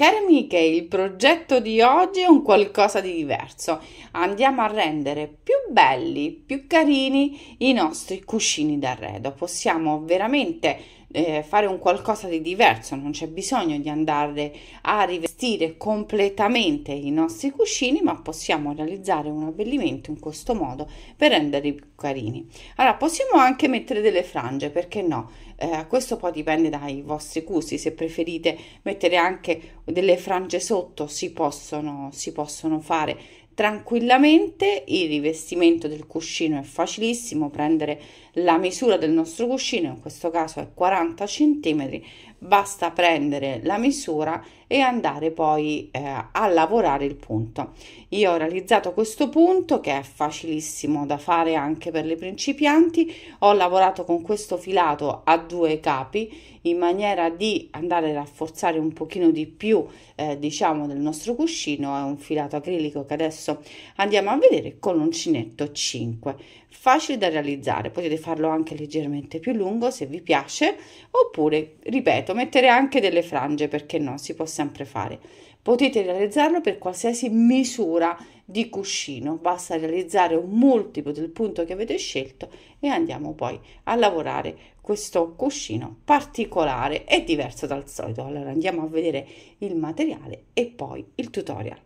Cari amiche, il progetto di oggi è un qualcosa di diverso. Andiamo a rendere più belli, più carini i nostri cuscini d'arredo. Possiamo veramente eh, fare un qualcosa di diverso, non c'è bisogno di andare a rivestire completamente i nostri cuscini, ma possiamo realizzare un abbellimento in questo modo per renderli più carini. Allora, possiamo anche mettere delle frange, perché no? Eh, questo poi dipende dai vostri gusti, se preferite mettere anche delle frange sotto si possono, si possono fare tranquillamente. Il rivestimento del cuscino è facilissimo, prendere la misura del nostro cuscino, in questo caso è 40 cm, basta prendere la misura e andare poi eh, a lavorare il punto. Io ho realizzato questo punto che è facilissimo da fare anche per le principianti, ho lavorato con questo filato a due capi in maniera di andare a rafforzare un pochino di più eh, diciamo del nostro cuscino, è un filato acrilico che adesso andiamo a vedere con l'uncinetto 5, facile da realizzare, potete farlo anche leggermente più lungo se vi piace oppure ripeto mettere anche delle frange perché no si può sempre fare. Potete realizzarlo per qualsiasi misura di cuscino, basta realizzare un multiplo del punto che avete scelto e andiamo poi a lavorare questo cuscino particolare e diverso dal solito. Allora andiamo a vedere il materiale e poi il tutorial.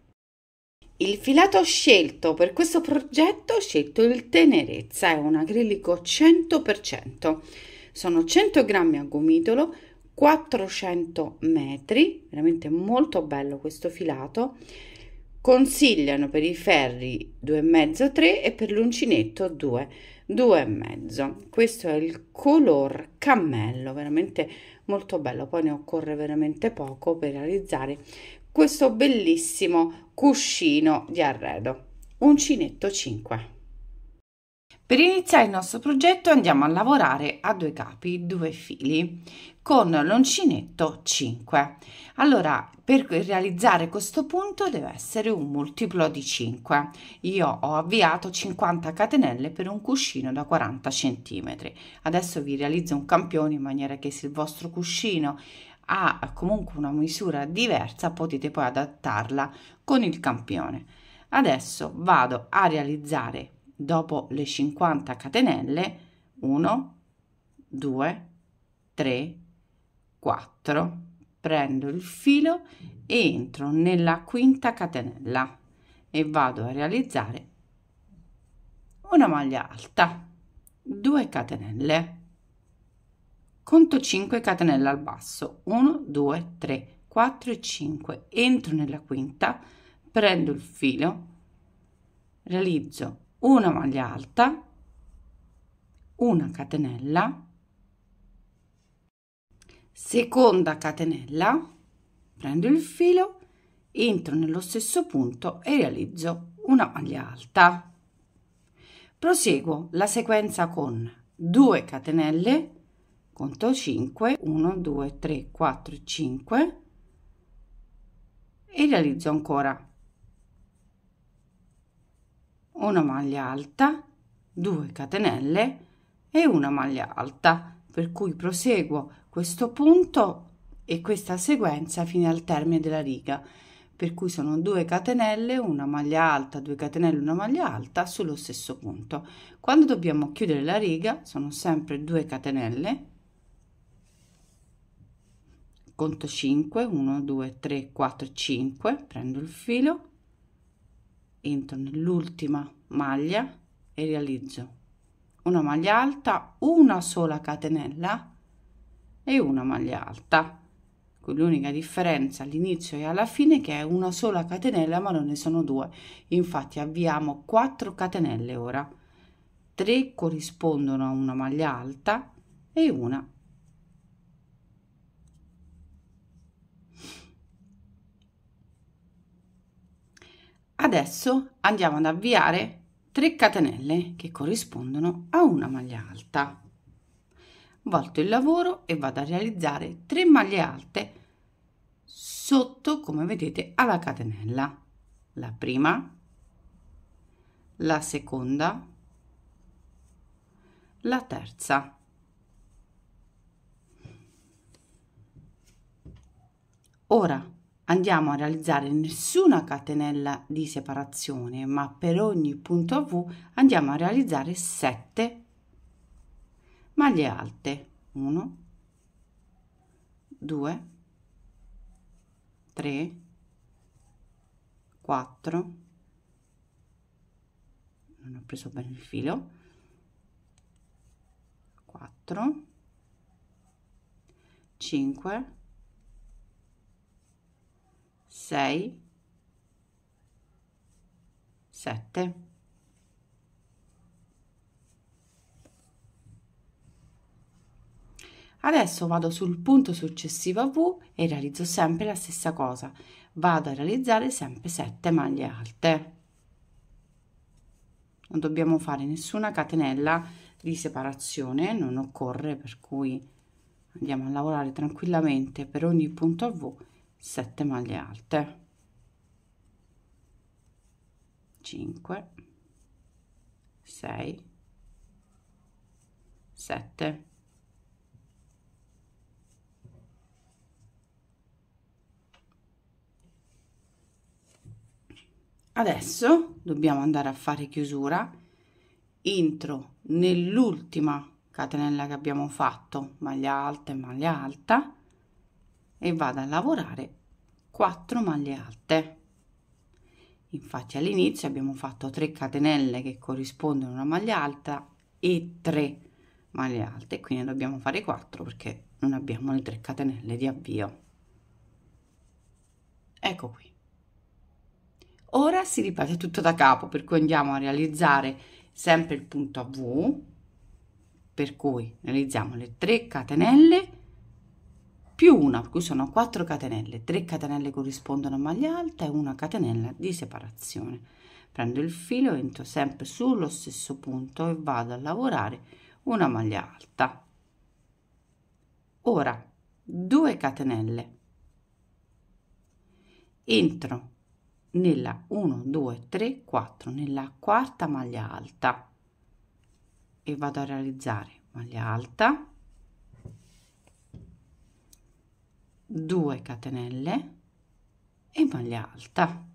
Il filato scelto per questo progetto ho scelto il Tenerezza, è un acrilico 100%. Sono 100 grammi a gomitolo, 400 metri, veramente molto bello questo filato. Consigliano per i ferri 2,5-3 e per l'uncinetto 2, 2,5. Questo è il color cammello, veramente molto bello. Poi ne occorre veramente poco per realizzare questo bellissimo cuscino di arredo. Uncinetto 5. Per iniziare il nostro progetto andiamo a lavorare a due capi, due fili, con l'uncinetto 5. Allora, per realizzare questo punto deve essere un multiplo di 5. Io ho avviato 50 catenelle per un cuscino da 40 cm. Adesso vi realizzo un campione in maniera che se il vostro cuscino ha comunque una misura diversa potete poi adattarla con il campione. Adesso vado a realizzare dopo le 50 catenelle 1 2 3 4 prendo il filo e entro nella quinta catenella e vado a realizzare una maglia alta 2 catenelle conto 5 catenelle al basso 1 2 3 4 e 5 entro nella quinta prendo il filo realizzo una maglia alta, una catenella, seconda catenella, prendo il filo, entro nello stesso punto e realizzo una maglia alta. Proseguo la sequenza con 2 catenelle, conto 5, 1, 2, 3, 4, 5 e realizzo ancora una maglia alta 2 catenelle e una maglia alta per cui proseguo questo punto e questa sequenza fino al termine della riga per cui sono 2 catenelle, una maglia alta, 2 catenelle, una maglia alta sullo stesso punto. Quando dobbiamo chiudere la riga sono sempre 2 catenelle, conto 5, 1, 2, 3, 4, 5, prendo il filo, entro nell'ultima maglia e realizzo una maglia alta una sola catenella e una maglia alta con l'unica differenza all'inizio e alla fine che è una sola catenella ma non ne sono due infatti avviamo 4 catenelle ora 3 corrispondono a una maglia alta e una Adesso andiamo ad avviare 3 catenelle che corrispondono a una maglia alta. Volto il lavoro e vado a realizzare 3 maglie alte sotto, come vedete, alla catenella. La prima, la seconda, la terza. Ora andiamo a realizzare nessuna catenella di separazione ma per ogni punto v andiamo a realizzare 7 maglie alte 1 2 3 4 non ho preso bene il filo 4 5 6 7 adesso vado sul punto successivo a V e realizzo sempre la stessa cosa vado a realizzare sempre 7 maglie alte non dobbiamo fare nessuna catenella di separazione non occorre per cui andiamo a lavorare tranquillamente per ogni punto a V 7 maglie alte 5 6 7 adesso dobbiamo andare a fare chiusura entro nell'ultima catenella che abbiamo fatto maglia alta e maglia alta e vado a lavorare 4 maglie alte infatti all'inizio abbiamo fatto 3 catenelle che corrispondono a una maglia alta e 3 maglie alte quindi dobbiamo fare 4 perché non abbiamo le 3 catenelle di avvio ecco qui ora si ripete tutto da capo per cui andiamo a realizzare sempre il punto a v per cui realizziamo le 3 catenelle più una, per cui sono 4 catenelle, 3 catenelle corrispondono a maglia alta e una catenella di separazione. Prendo il filo, entro sempre sullo stesso punto e vado a lavorare una maglia alta. Ora 2 catenelle. Entro nella 1, 2, 3, 4, nella quarta maglia alta e vado a realizzare maglia alta 2 catenelle e maglia alta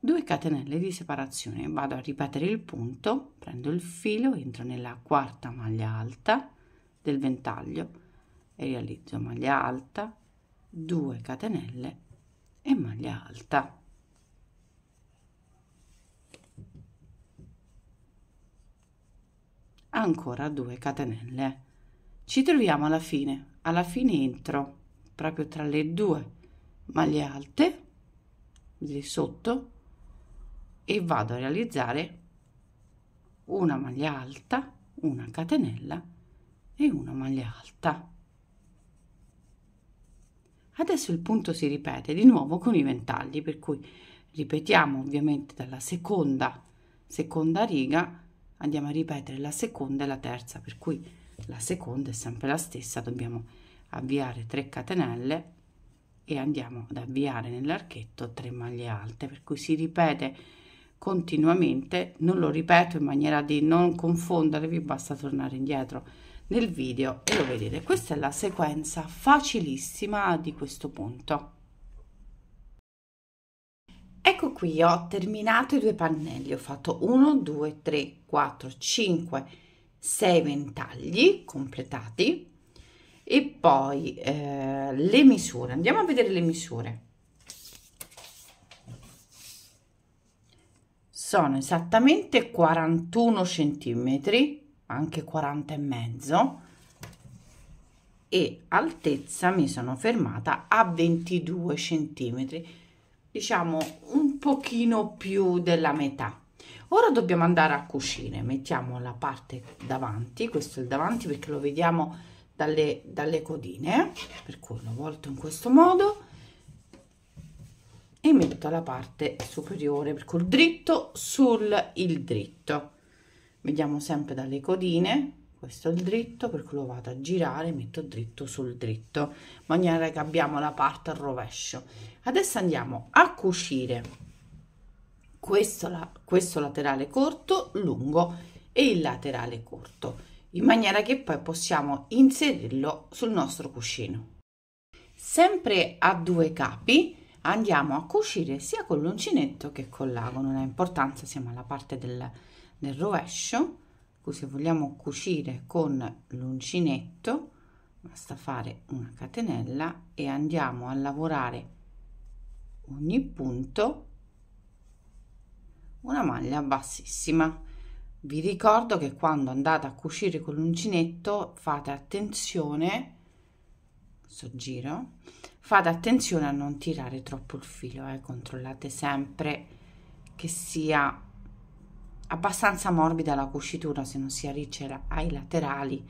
2 catenelle di separazione vado a ripetere il punto prendo il filo entro nella quarta maglia alta del ventaglio e realizzo maglia alta 2 catenelle e maglia alta ancora 2 catenelle ci troviamo alla fine, alla fine entro, proprio tra le due maglie alte, di sotto, e vado a realizzare una maglia alta, una catenella e una maglia alta. Adesso il punto si ripete di nuovo con i ventagli, per cui ripetiamo ovviamente dalla seconda, seconda riga, andiamo a ripetere la seconda e la terza, per cui la seconda è sempre la stessa dobbiamo avviare 3 catenelle e andiamo ad avviare nell'archetto 3 maglie alte per cui si ripete continuamente non lo ripeto in maniera di non confondere vi basta tornare indietro nel video e lo vedete questa è la sequenza facilissima di questo punto ecco qui ho terminato i due pannelli ho fatto 1 2 3 4 5 6 ventagli completati e poi eh, le misure andiamo a vedere le misure sono esattamente 41 centimetri anche 40 e mezzo e altezza mi sono fermata a 22 centimetri diciamo un pochino più della metà ora dobbiamo andare a cucire mettiamo la parte davanti questo è il davanti perché lo vediamo dalle, dalle codine per cui lo volto in questo modo e metto la parte superiore per col dritto sul il dritto vediamo sempre dalle codine questo è il dritto per cui lo vado a girare metto dritto sul dritto in maniera che abbiamo la parte al rovescio adesso andiamo a cucire questo, la, questo laterale corto lungo e il laterale corto in maniera che poi possiamo inserirlo sul nostro cuscino sempre a due capi andiamo a cucire sia con l'uncinetto che con l'ago non ha importanza siamo alla parte del, del rovescio se vogliamo cucire con l'uncinetto basta fare una catenella e andiamo a lavorare ogni punto una maglia bassissima vi ricordo che quando andate a cucire con l'uncinetto fate attenzione questo giro fate attenzione a non tirare troppo il filo eh, controllate sempre che sia abbastanza morbida la cucitura se non si riccia ai laterali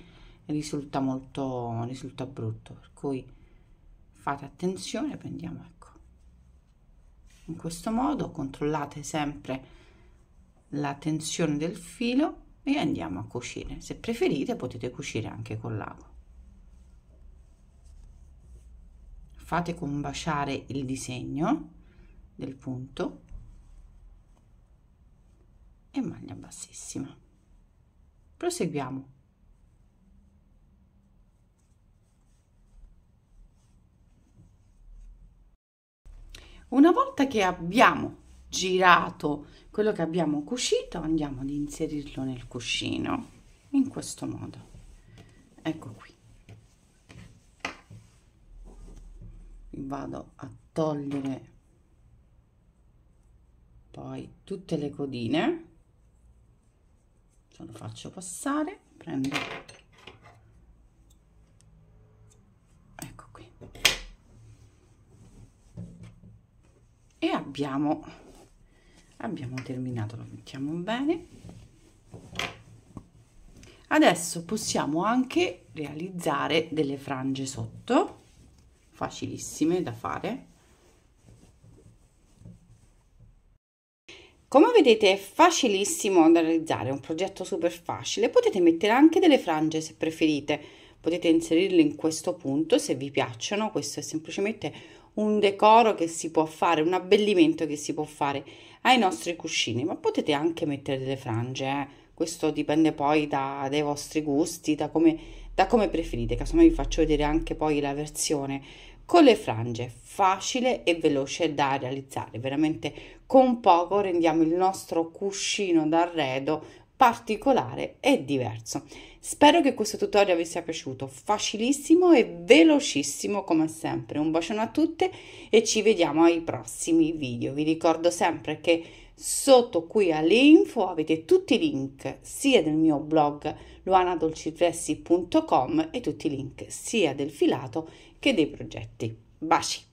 risulta molto risulta brutto per cui fate attenzione prendiamo ecco in questo modo controllate sempre la tensione del filo e andiamo a cucire. Se preferite potete cucire anche con l'ago. Fate combaciare il disegno del punto e maglia bassissima. Proseguiamo. Una volta che abbiamo girato quello che abbiamo cucito andiamo ad inserirlo nel cuscino in questo modo ecco qui vado a togliere poi tutte le codine lo faccio passare prendo ecco qui e abbiamo abbiamo terminato lo mettiamo bene adesso possiamo anche realizzare delle frange sotto facilissime da fare Come vedete è facilissimo da realizzare, è un progetto super facile, potete mettere anche delle frange se preferite, potete inserirle in questo punto se vi piacciono, questo è semplicemente un decoro che si può fare, un abbellimento che si può fare ai nostri cuscini, ma potete anche mettere delle frange, eh? questo dipende poi da, dai vostri gusti, da come, da come preferite, casomai vi faccio vedere anche poi la versione con le frange, facile e veloce da realizzare, veramente con poco rendiamo il nostro cuscino d'arredo particolare e diverso. Spero che questo tutorial vi sia piaciuto, facilissimo e velocissimo come sempre. Un bacione a tutte e ci vediamo ai prossimi video. Vi ricordo sempre che sotto qui alle info avete tutti i link sia del mio blog luanadolcipressi.com e tutti i link sia del filato che dei progetti. Baci!